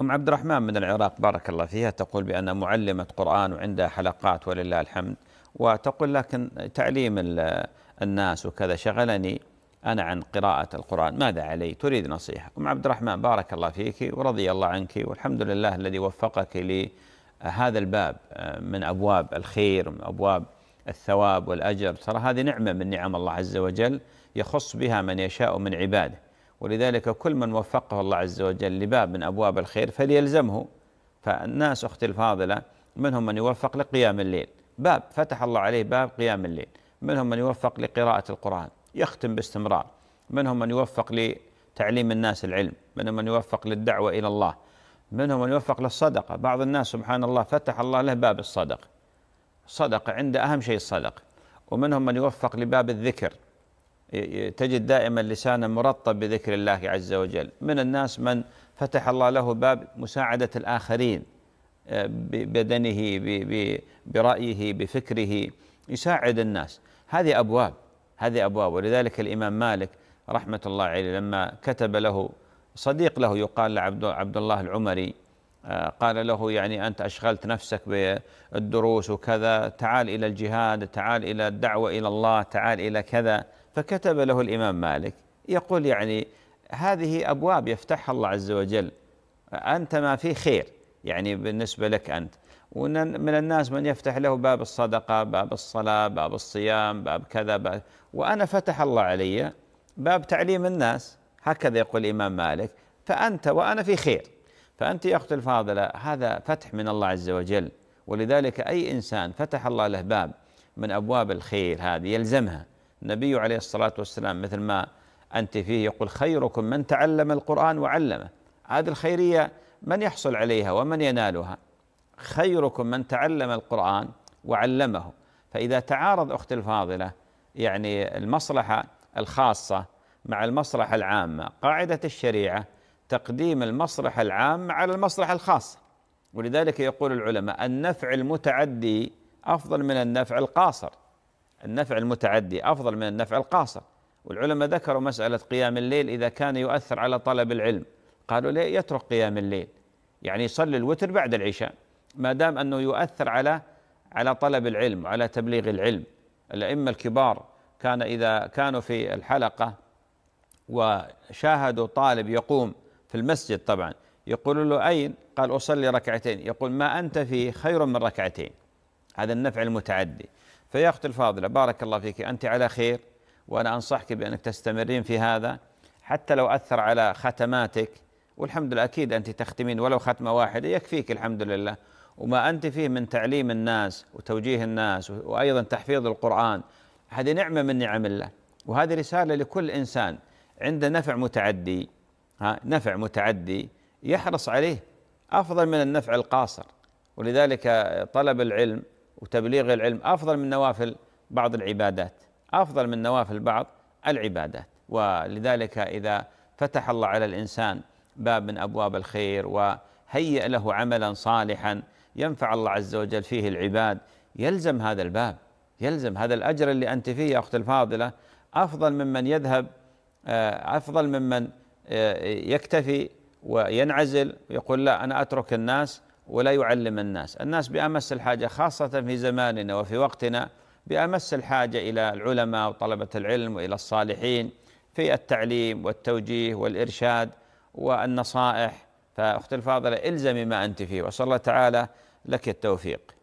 أم عبد الرحمن من العراق بارك الله فيها تقول بأن معلمة قرآن وعندها حلقات ولله الحمد وتقول لكن تعليم الناس وكذا شغلني أنا عن قراءة القرآن ماذا علي تريد نصيحة أم عبد الرحمن بارك الله فيك ورضي الله عنك والحمد لله الذي وفقك لهذا آه، الباب آه، من أبواب الخير من أبواب الثواب والأجر ترى هذه نعمة من نعم الله عز وجل يخص بها من يشاء من عباده ولذلك كل من وفقه الله عز وجل لباب من أبواب الخير فليلزمه فالناس أختي الفاضلة منهم من يوفق لقيام الليل باب فتح الله عليه باب قيام الليل منهم من يوفق لقراءة القرآن يختم باستمرار منهم من يوفق لتعليم الناس العلم منهم من يوفق للدعوة إلى الله منهم من يوفق للصدقة بعض الناس سبحان الله فتح الله له باب الصدقة صدقة عند أهم شيء الصدقة ومنهم من يوفق لباب الذكر تجد دائما لسانا مرطب بذكر الله عز وجل من الناس من فتح الله له باب مساعدة الآخرين آه، ببدنه برأيه بفكره يساعد الناس هذه أبواب هذه أبواب ولذلك الإمام مالك رحمة الله عليه لما كتب له صديق له يقال لعبد الله العمري آه، قال له يعني أنت أشغلت نفسك بالدروس وكذا تعال إلى الجهاد تعال إلى الدعوة إلى الله تعال إلى كذا فكتب له الإمام مالك يقول يعني هذه أبواب يفتحها الله عز وجل أنت ما في خير يعني بالنسبة لك أنت ومن الناس من يفتح له باب الصدقة باب الصلاة باب الصيام باب كذا باب وأنا فتح الله علي باب تعليم الناس هكذا يقول الإمام مالك فأنت وأنا في خير فأنت يا أختي الفاضلة هذا فتح من الله عز وجل ولذلك أي إنسان فتح الله له باب من أبواب الخير هذه يلزمها النبي عليه الصلاة والسلام مثل ما أنت فيه يقول خيركم من تعلم القرآن وعلمه هذه الخيرية من يحصل عليها ومن ينالها خيركم من تعلم القرآن وعلمه فإذا تعارض أختي الفاضلة يعني المصلحة الخاصة مع المصلحة العامة قاعدة الشريعة تقديم المصلحة العامة على المصلحة الخاصة ولذلك يقول العلماء النفع المتعدي أفضل من النفع القاصر النفع المتعدي أفضل من النفع القاصر والعلماء ذكروا مسألة قيام الليل إذا كان يؤثر على طلب العلم قالوا ليه يترك قيام الليل يعني يصلي الوتر بعد العشاء ما دام أنه يؤثر على على طلب العلم وعلى تبليغ العلم الأئمة الكبار كان إذا كانوا في الحلقة وشاهدوا طالب يقوم في المسجد طبعا يقول له أين قال أصلي ركعتين يقول ما أنت فيه خير من ركعتين هذا النفع المتعدي فيا أختي الفاضلة بارك الله فيك أنت على خير وأنا أنصحك بأنك تستمرين في هذا حتى لو أثر على ختماتك والحمد لله أكيد أنت تختمين ولو ختمة واحدة يكفيك الحمد لله وما أنت فيه من تعليم الناس وتوجيه الناس وأيضا تحفيظ القرآن هذه نعمة من نعم الله وهذه رسالة لكل إنسان عنده نفع متعدي ها نفع متعدي يحرص عليه أفضل من النفع القاصر ولذلك طلب العلم وتبليغ العلم افضل من نوافل بعض العبادات افضل من نوافل بعض العبادات ولذلك اذا فتح الله على الانسان باب من ابواب الخير وهيئ له عملا صالحا ينفع الله عز وجل فيه العباد يلزم هذا الباب يلزم هذا الاجر اللي انت فيه يا اختي الفاضله افضل ممن يذهب آه، افضل ممن آه، يكتفي وينعزل ويقول لا انا اترك الناس ولا يعلم الناس الناس بأمس الحاجة خاصة في زماننا وفي وقتنا بأمس الحاجة إلى العلماء وطلبة العلم وإلى الصالحين في التعليم والتوجيه والإرشاد والنصائح فأخت الفاضلة إلزمي ما أنت فيه وصلى الله تعالى لك التوفيق